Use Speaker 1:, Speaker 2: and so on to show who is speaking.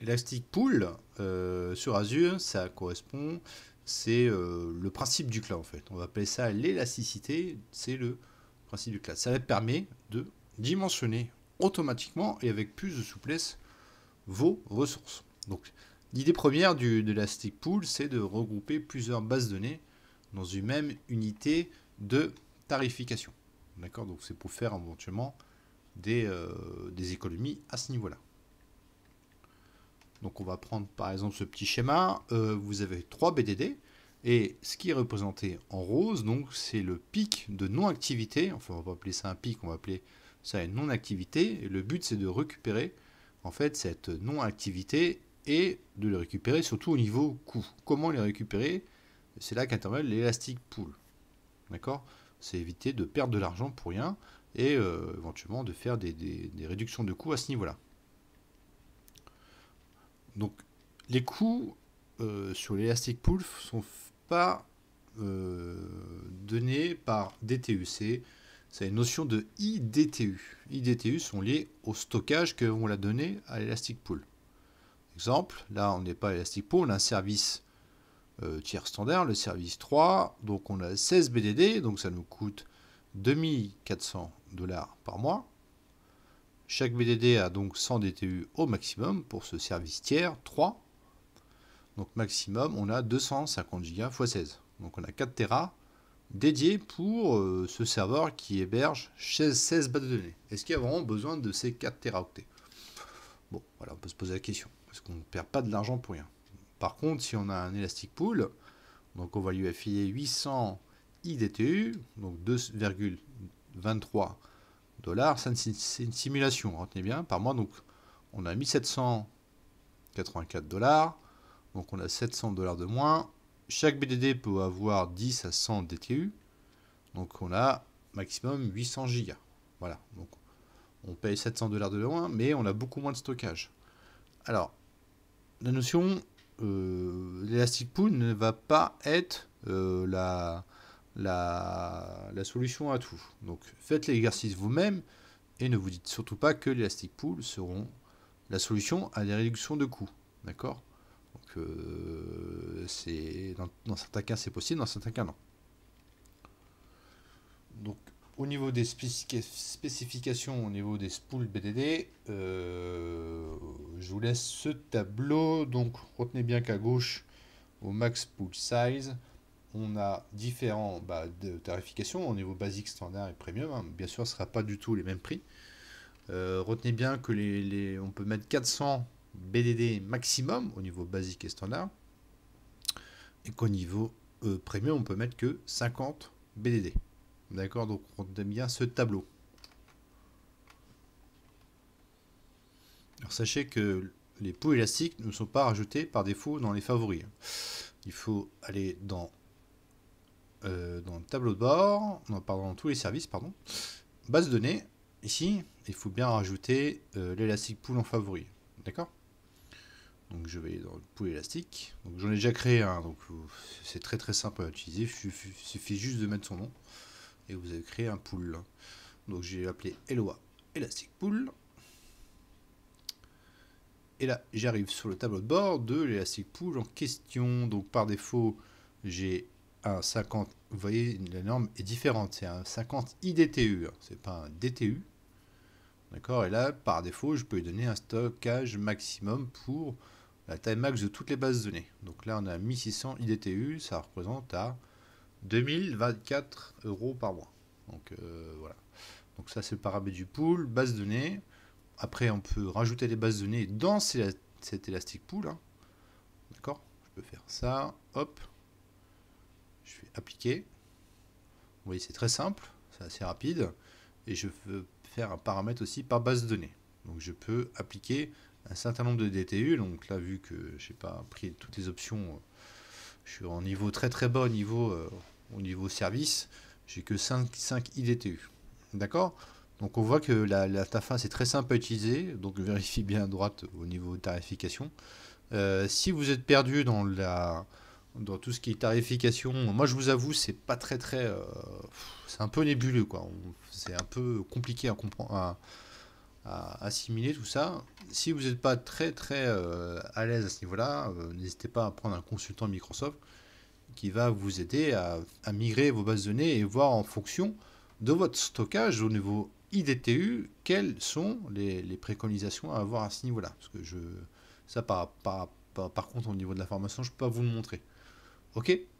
Speaker 1: Elastic Pool euh, sur Azure, ça correspond, c'est euh, le principe du cloud en fait. On va appeler ça l'élasticité, c'est le principe du cloud. Ça permet de dimensionner automatiquement et avec plus de souplesse vos ressources. Donc l'idée première de l'Elastic Pool, c'est de regrouper plusieurs bases de données dans une même unité de tarification. D'accord Donc c'est pour faire éventuellement des euh, économies à ce niveau-là. Donc on va prendre par exemple ce petit schéma, euh, vous avez trois BDD, et ce qui est représenté en rose, donc c'est le pic de non-activité, enfin on va appeler ça un pic, on va appeler ça une non-activité, et le but c'est de récupérer en fait cette non-activité et de les récupérer surtout au niveau coût. Comment les récupérer C'est là qu'intervient l'élastique pool. D'accord C'est éviter de perdre de l'argent pour rien et euh, éventuellement de faire des, des réductions de coûts à ce niveau-là. Donc, les coûts euh, sur l'Elastic Pool sont pas euh, donnés par DTUC. C'est une notion de IDTU. IDTU sont liés au stockage que l'on l'a donné à l'Elastic Pool. Exemple, là on n'est pas à Elastic Pool, on a un service euh, tiers standard, le service 3. Donc on a 16 BDD, donc ça nous coûte 2400 dollars par mois. Chaque BDD a donc 100 DTU au maximum pour ce service tiers 3. Donc maximum, on a 250 Go x 16. Donc on a 4 Tera dédiés pour euh, ce serveur qui héberge 16 bases de données. Est-ce qu'il y a vraiment besoin de ces 4 Teraoctets Bon, voilà, on peut se poser la question. Est-ce qu'on ne perd pas de l'argent pour rien. Par contre, si on a un Elastic Pool, donc on va lui affiler 800 IDTU, donc 2,23 dollars. C'est une simulation, retenez bien, par mois. Donc, on a 1784 dollars. Donc, on a 700 dollars de moins. Chaque BDD peut avoir 10 à 100 DTU. Donc, on a maximum 800 gigas. Voilà. Donc, on paye 700 dollars de moins, mais on a beaucoup moins de stockage. Alors, la notion, euh, l'Elastic Pool ne va pas être euh, la la, solution à tout. Donc faites l'exercice vous-même et ne vous dites surtout pas que elastic pool seront la solution à des réductions de coûts. D'accord Donc euh, c'est dans, certains cas c'est possible, dans certains cas non. Donc au niveau des spécifications, au niveau des spools BDD, euh, je vous laisse ce tableau. Donc retenez bien qu'à gauche, au max pool size, on a différents bah, de tarifications au niveau basique, standard et premium. Hein. Bien sûr, ce ne sera pas du tout les mêmes prix. Euh, retenez bien que les, on peut mettre 400 BDD maximum au niveau basique et standard. Et qu'au niveau euh, premium, on peut mettre que 50 BDD. D'accord Donc, on aime bien ce tableau. Alors, sachez que les pots élastiques ne sont pas rajoutés par défaut dans les favoris. Hein. Il faut aller dans dans le tableau de bord, non, pardon, dans tous les services, pardon, base de données, ici, il faut bien rajouter euh, l'élastique pool en favori. D'accord Donc je vais dans le pool élastique. j'en ai déjà créé un, donc c'est très très simple à utiliser. Il suffit juste de mettre son nom et vous avez créé un pool. Donc j'ai appelé Eloa Elastic Pool. Et là, j'arrive sur le tableau de bord de l'Elastic Pool en question. Donc par défaut, j'ai un 50 vous voyez, la norme est différente. C'est un 50 IDTU, hein. c'est pas un DTU. D'accord Et là, par défaut, je peux lui donner un stockage maximum pour la taille max de toutes les bases données. Donc là, on a 1600 IDTU, ça représente à 2024 euros par mois. Donc euh, voilà. Donc ça, c'est le paramètre du pool, base données. Après, on peut rajouter les bases données dans cet élastique pool. Hein. D'accord Je peux faire ça, hop je vais appliquer. Vous voyez, c'est très simple, c'est assez rapide. Et je veux faire un paramètre aussi par base de données. Donc je peux appliquer un certain nombre de DTU. Donc là, vu que je n'ai pas pris toutes les options, euh, je suis en niveau très très bas au niveau, euh, au niveau service. J'ai que 5, 5 IDTU. D'accord Donc on voit que la, la c'est très simple à utiliser. Donc vérifie bien à droite au niveau tarification. Euh, si vous êtes perdu dans la dans tout ce qui est tarification. Moi, je vous avoue, c'est pas très très. Euh, c'est un peu nébuleux, quoi. C'est un peu compliqué à comprendre. À, assimiler tout ça. Si vous n'êtes pas très très euh, à l'aise à ce niveau-là, euh, n'hésitez pas à prendre un consultant Microsoft qui va vous aider à, migrer vos bases de données et voir en fonction de votre stockage au niveau IDTU quelles sont les, préconisations à avoir à ce niveau-là. Parce que je ça par, par, par, par contre au niveau de la formation, je ne peux pas vous le montrer. Ok